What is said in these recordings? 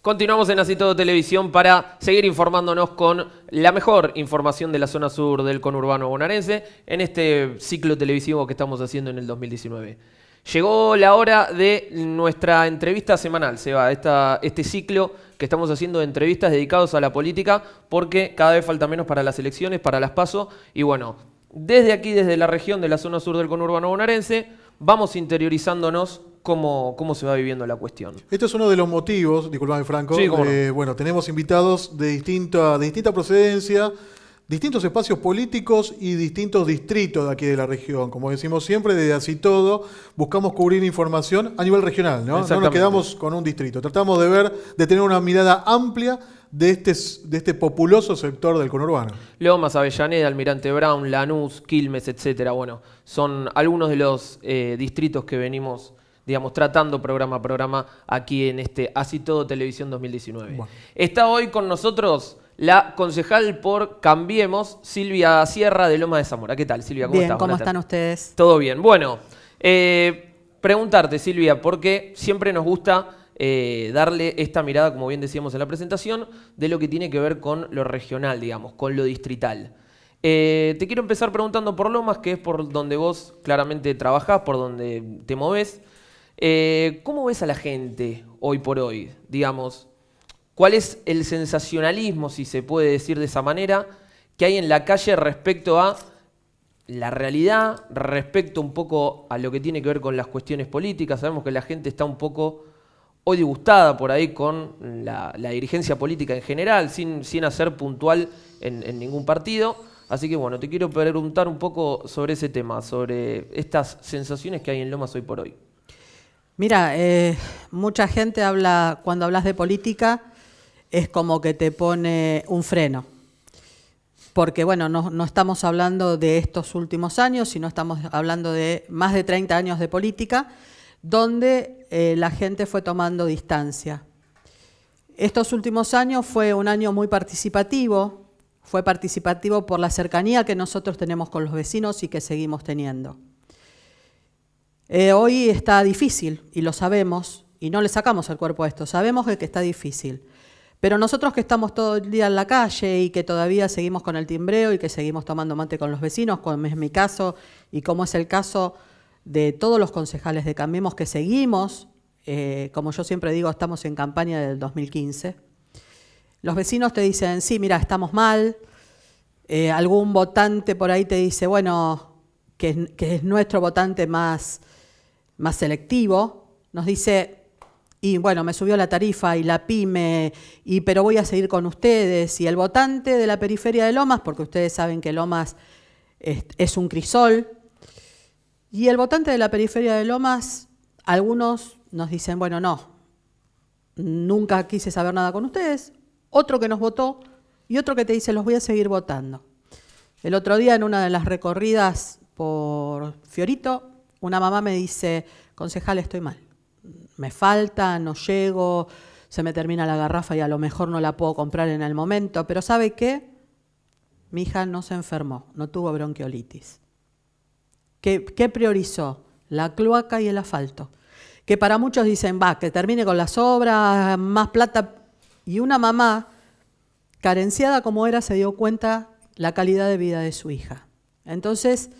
Continuamos en Así Todo Televisión para seguir informándonos con la mejor información de la zona sur del conurbano bonaerense en este ciclo televisivo que estamos haciendo en el 2019. Llegó la hora de nuestra entrevista semanal, Seba, esta, este ciclo que estamos haciendo de entrevistas dedicados a la política, porque cada vez falta menos para las elecciones, para las PASO, y bueno, desde aquí, desde la región de la zona sur del conurbano bonaerense, vamos interiorizándonos Cómo, cómo, se va viviendo la cuestión. Este es uno de los motivos, disculpame Franco, eh, bueno, tenemos invitados de distinta, de distinta procedencia, distintos espacios políticos y distintos distritos de aquí de la región. Como decimos siempre, desde así todo, buscamos cubrir información a nivel regional, ¿no? No nos quedamos con un distrito. Tratamos de ver, de tener una mirada amplia de este, de este populoso sector del conurbano. Lomas, Avellaneda, Almirante Brown, Lanús, Quilmes, etcétera. Bueno, son algunos de los eh, distritos que venimos digamos, tratando programa a programa aquí en este Así Todo Televisión 2019. Está hoy con nosotros la concejal por Cambiemos, Silvia Sierra de Loma de Zamora. ¿Qué tal, Silvia? ¿Cómo bien, ¿Cómo están ustedes? Todo bien. Bueno, eh, preguntarte, Silvia, porque siempre nos gusta eh, darle esta mirada, como bien decíamos en la presentación, de lo que tiene que ver con lo regional, digamos, con lo distrital. Eh, te quiero empezar preguntando por Lomas, que es por donde vos claramente trabajás, por donde te moves. ¿Cómo ves a la gente hoy por hoy? Digamos, cuál es el sensacionalismo, si se puede decir de esa manera, que hay en la calle respecto a la realidad, respecto un poco a lo que tiene que ver con las cuestiones políticas. Sabemos que la gente está un poco hoy disgustada por ahí con la, dirigencia política en general, sin, hacer puntual en, ningún partido. Así que bueno, te quiero preguntar un poco sobre ese tema, sobre estas sensaciones que hay en Lomas hoy por hoy. Mira, eh, mucha gente habla, cuando hablas de política, es como que te pone un freno. Porque bueno, no, estamos hablando de estos últimos años, sino estamos hablando de más de 30 años de política, donde eh, la gente fue tomando distancia. Estos últimos años fue un año muy participativo, fue participativo por la cercanía que nosotros tenemos con los vecinos y que seguimos teniendo. Eh, hoy está difícil, y lo sabemos, y no le sacamos el cuerpo a esto, sabemos que está difícil. Pero nosotros que estamos todo el día en la calle y que todavía seguimos con el timbreo y que seguimos tomando mate con los vecinos, como es mi caso y como es el caso de todos los concejales de Cambiemos que seguimos, eh, como yo siempre digo, estamos en campaña del 2015. Los vecinos te dicen, sí, mira, estamos mal. Eh, algún votante por ahí te dice, bueno, que, es nuestro votante más, más selectivo. Nos dice, y bueno, me subió la tarifa y la pyme, y pero voy a seguir con ustedes, y el votante de la periferia de Lomas, porque ustedes saben que Lomas es, es un crisol, y el votante de la periferia de Lomas, algunos nos dicen, bueno, no, nunca quise saber nada con ustedes, otro que nos votó y otro que te dice, los voy a seguir votando. El otro día en una de las recorridas por Fiorito, una mamá me dice, concejal, estoy mal me falta, no llego, se me termina la garrafa y a lo mejor no la puedo comprar en el momento, pero ¿sabe qué? Mi hija no se enfermó, no tuvo bronquiolitis. ¿Qué, priorizó? La cloaca y el asfalto. Que para muchos dicen, va, que termine con las obras, más plata. Y una mamá, carenciada como era, se dio cuenta la calidad de vida de su hija. Entonces,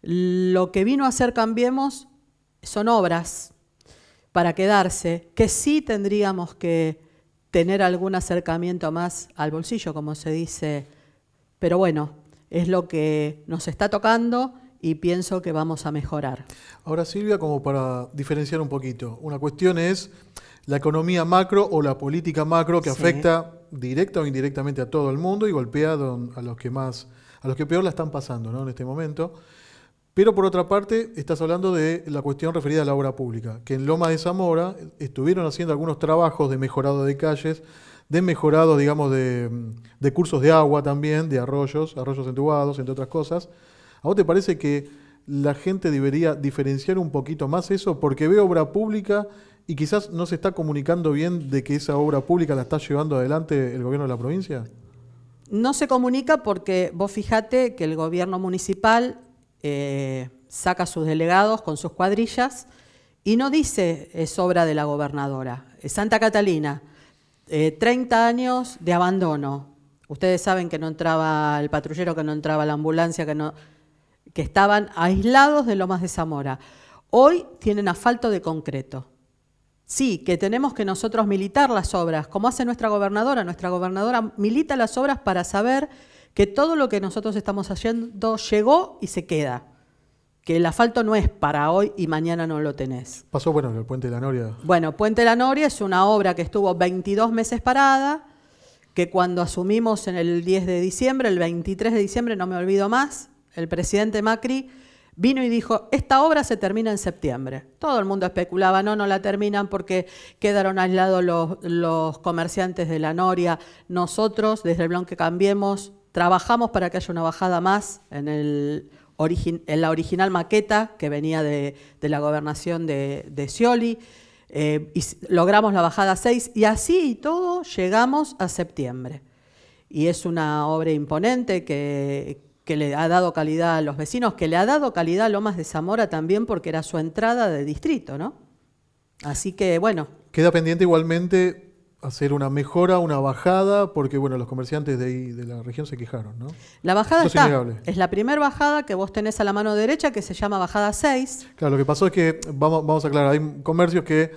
lo que vino a hacer Cambiemos son obras, para quedarse, que sí tendríamos que tener algún acercamiento más al bolsillo, como se dice. Pero bueno, es lo que nos está tocando y pienso que vamos a mejorar. Ahora Silvia, como para diferenciar un poquito, una cuestión es la economía macro o la política macro que afecta directa o indirectamente a todo el mundo y golpea a los que más, a los que peor la están pasando ¿no? en este momento. Pero por otra parte, estás hablando de la cuestión referida a la obra pública, que en Loma de Zamora estuvieron haciendo algunos trabajos de mejorado de calles, de mejorado, digamos, de, cursos de agua también, de arroyos, arroyos entubados, entre otras cosas. ¿A vos te parece que la gente debería diferenciar un poquito más eso? Porque ve obra pública y quizás no se está comunicando bien de que esa obra pública la está llevando adelante el gobierno de la provincia. No se comunica porque vos fijate que el gobierno municipal eh, saca sus delegados con sus cuadrillas y no dice es obra de la gobernadora. Eh, Santa Catalina, 30 eh, años de abandono. Ustedes saben que no entraba el patrullero, que no entraba la ambulancia, que, no, que estaban aislados de Lomas de Zamora. Hoy tienen asfalto de concreto. Sí, que tenemos que nosotros militar las obras, como hace nuestra gobernadora. Nuestra gobernadora milita las obras para saber que todo lo que nosotros estamos haciendo llegó y se queda. Que el asfalto no es para hoy y mañana no lo tenés. Pasó, bueno, en el Puente de la Noria. Bueno, Puente de la Noria es una obra que estuvo 22 meses parada, que cuando asumimos en el 10 de diciembre, el 23 de diciembre, no me olvido más, el presidente Macri vino y dijo, esta obra se termina en septiembre. Todo el mundo especulaba, no, no la terminan porque quedaron aislados los, los comerciantes de la Noria. Nosotros, desde el que Cambiemos, Trabajamos para que haya una bajada más en, la original maqueta que venía de, la gobernación de, de Scioli. Eh, y logramos la bajada 6 y así y todo llegamos a septiembre. Y es una obra imponente que, que le ha dado calidad a los vecinos, que le ha dado calidad a Lomas de Zamora también porque era su entrada de distrito, ¿no? Así que bueno. Queda pendiente igualmente hacer una mejora, una bajada, porque bueno, los comerciantes de de la región se quejaron, ¿no? La bajada está, es, la primera bajada que vos tenés a la mano derecha que se llama bajada 6. Claro, lo que pasó es que, vamos, vamos a aclarar, hay comercios que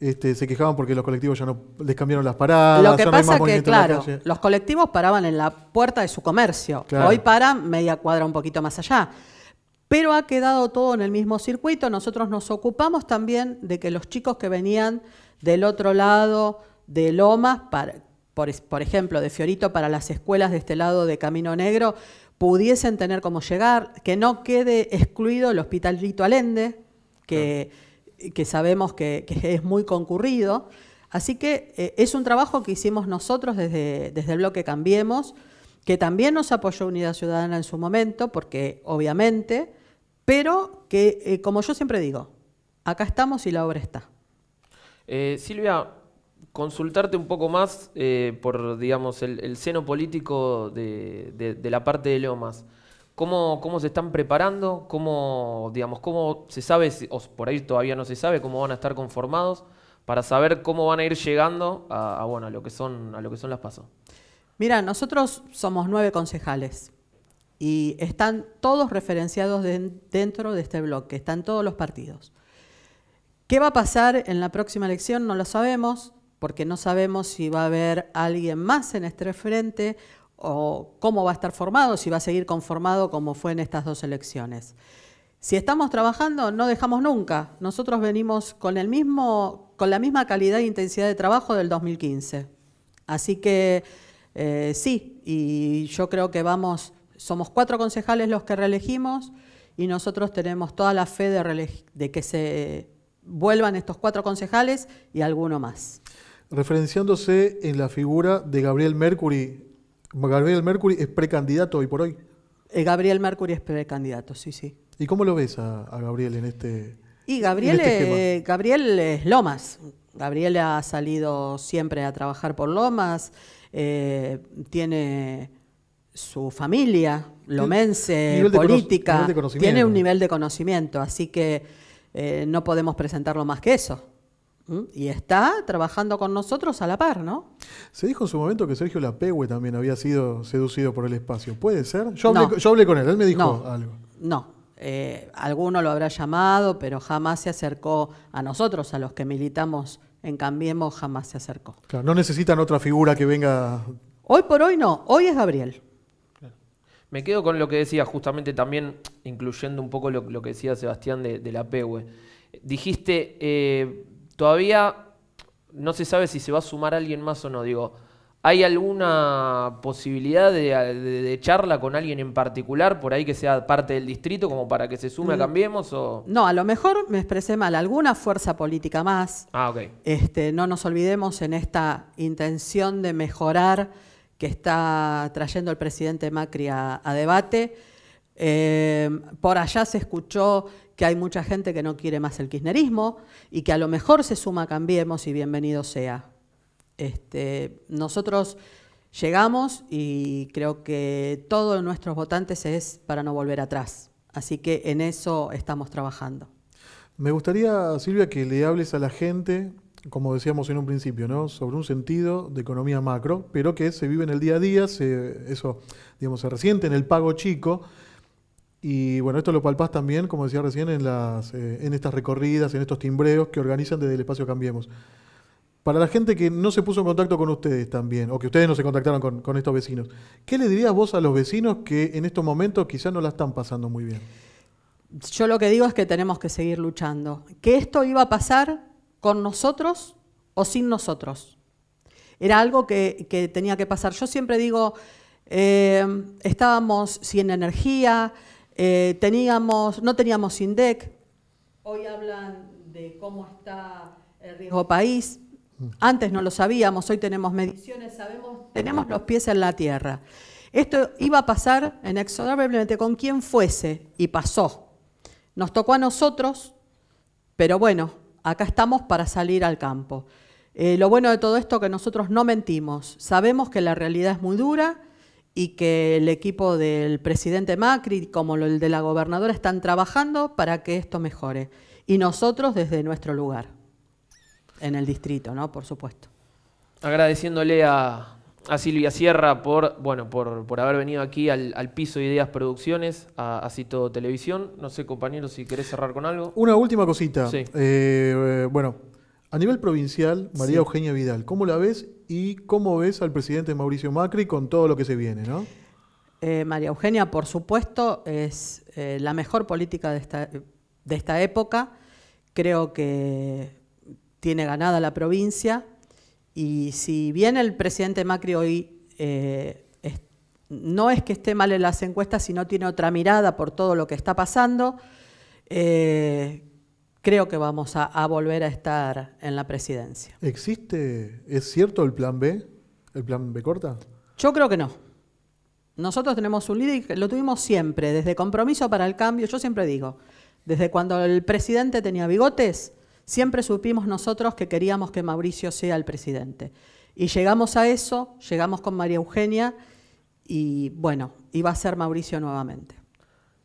este, se quejaban porque los colectivos ya no les cambiaron las paradas. Lo que pasa es que, claro, los colectivos paraban en la puerta de su comercio. Hoy paran media cuadra un poquito más allá. Pero ha quedado todo en el mismo circuito. Nosotros nos ocupamos también de que los chicos que venían del otro lado, de Lomas, por, ejemplo, de Fiorito para las escuelas de este lado de Camino Negro, pudiesen tener cómo llegar, que no quede excluido el Hospital Rito Alende, ah. que, sabemos que, es muy concurrido. Así que eh, es un trabajo que hicimos nosotros desde, el bloque Cambiemos, que también nos apoyó Unidad Ciudadana en su momento, porque obviamente, pero que, eh, como yo siempre digo, acá estamos y la obra está. Eh, Silvia, consultarte un poco más eh, por, digamos, el, seno político de, la parte de Lomas. ¿Cómo, ¿Cómo se están preparando? ¿Cómo, digamos, se sabe, o por ahí todavía no se sabe, cómo van a estar conformados para saber cómo van a ir llegando a, bueno, lo que son, a lo que son las pasos? Mira, nosotros somos nueve concejales y están todos referenciados dentro de este bloque, están todos los partidos. ¿Qué va a pasar en la próxima elección? No lo sabemos porque no sabemos si va a haber alguien más en este frente o cómo va a estar formado, si va a seguir conformado como fue en estas dos elecciones. Si estamos trabajando, no dejamos nunca. Nosotros venimos con, el mismo, con la misma calidad e intensidad de trabajo del 2015. Así que eh, sí, y yo creo que vamos, somos cuatro concejales los que reelegimos y nosotros tenemos toda la fe de que se vuelvan estos cuatro concejales y alguno más referenciándose en la figura de Gabriel Mercury. Gabriel Mercury es precandidato hoy por hoy. Eh, Gabriel Mercury es precandidato, sí, sí. ¿Y cómo lo ves a, Gabriel en este... Y Gabriel, este Gabriel es Lomas. Gabriel ha salido siempre a trabajar por Lomas, eh, tiene su familia lomense, política, tiene un nivel de conocimiento, así que eh, no podemos presentarlo más que eso. ¿Mm? Y está trabajando con nosotros a la par, ¿no? Se dijo en su momento que Sergio Lapegue también había sido seducido por el espacio. ¿Puede ser? Yo hablé, yo hablé con él, él me dijo no, algo. No, eh, alguno lo habrá llamado, pero jamás se acercó a nosotros, a los que militamos en Cambiemos, jamás se acercó. no necesitan otra figura que venga. Hoy por hoy no, hoy es Gabriel. Me quedo con lo que decía, justamente también incluyendo un poco lo, que decía Sebastián de, de la Dijiste. Eh, Todavía no se sabe si se va a sumar alguien más o no. Digo, ¿hay alguna posibilidad de, charla con alguien en particular por ahí que sea parte del distrito como para que se sume a mm. Cambiemos? No, a lo mejor me expresé mal. Alguna fuerza política más. Ah, ok. Este, no nos olvidemos en esta intención de mejorar que está trayendo el presidente Macri a, debate. Eh, por allá se escuchó que hay mucha gente que no quiere más el kirchnerismo y que a lo mejor se suma Cambiemos y bienvenido sea. Este, nosotros llegamos y creo que todos nuestros votantes es para no volver atrás. Así que en eso estamos trabajando. Me gustaría, Silvia, que le hables a la gente, como decíamos en un principio, ¿no? sobre un sentido de economía macro, pero que se vive en el día a día, se, eso digamos, se resiente en el pago chico. Y bueno, esto lo palpas también, como decía recién, en, las, eh, en estas recorridas, en estos timbreos que organizan desde el espacio Cambiemos. Para la gente que no se puso en contacto con ustedes también, o que ustedes no se contactaron con, estos vecinos, ¿qué le dirías vos a los vecinos que en estos momentos quizás no la están pasando muy bien? Yo lo que digo es que tenemos que seguir luchando. Que esto iba a pasar con nosotros o sin nosotros. Era algo que, tenía que pasar. Yo siempre digo, eh, estábamos sin energía, eh, teníamos, no teníamos INDEC, hoy hablan de cómo está el riesgo país. Mm. Antes no lo sabíamos, hoy tenemos mediciones, sabemos, tenemos los pies en la tierra. Esto iba a pasar inexorablemente con quien fuese y pasó. Nos tocó a nosotros, pero bueno, acá estamos para salir al campo. Eh, lo bueno de todo esto es que nosotros no mentimos, sabemos que la realidad es muy dura, y que el equipo del presidente Macri, como el de la gobernadora, están trabajando para que esto mejore. Y nosotros desde nuestro lugar, en el distrito, ¿no? Por supuesto. Agradeciéndole a, Silvia Sierra por, bueno, por, por haber venido aquí al, piso Ideas Producciones, a, Cito Televisión. No sé, compañero, si querés cerrar con algo. Una última cosita. Sí. Eh, eh, bueno, a nivel provincial, María Eugenia Vidal, ¿cómo la ves y cómo ves al presidente Mauricio Macri con todo lo que se viene, no? Eh, María Eugenia, por supuesto, es eh, la mejor política de esta, de esta época. Creo que tiene ganada la provincia. Y si bien el presidente Macri hoy eh, no es que esté mal en las encuestas, sino tiene otra mirada por todo lo que está pasando, creo que vamos a, volver a estar en la presidencia. ¿Existe, es cierto el plan B? ¿El plan B corta? Yo creo que no. Nosotros tenemos un líder, lo tuvimos siempre, desde Compromiso para el Cambio, yo siempre digo, desde cuando el presidente tenía bigotes, siempre supimos nosotros que queríamos que Mauricio sea el presidente. Y llegamos a eso, llegamos con María Eugenia y bueno, iba a ser Mauricio nuevamente.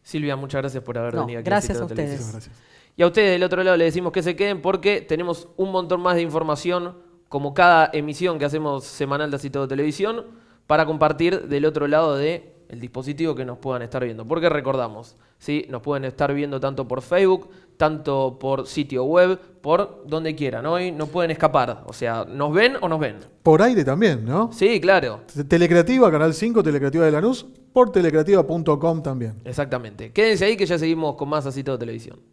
Silvia, muchas gracias por haber venido aquí. Gracias a, ustedes. Y a ustedes del otro lado les decimos que se queden porque tenemos un montón más de información, como cada emisión que hacemos semanal de Así de Televisión, para compartir del otro lado de dispositivo que nos puedan estar viendo. Porque recordamos, ¿sí? nos pueden estar viendo tanto por Facebook, tanto por sitio web, por donde quieran. Hoy ¿no? pueden escapar. O sea, ¿nos ven o nos ven? Por aire también, ¿no? Sí, claro. Telecreativa, Canal 5, Telecreativa de la Lanús, por telecreativa.com también. Exactamente. Quédense ahí que ya seguimos con más Así de Televisión.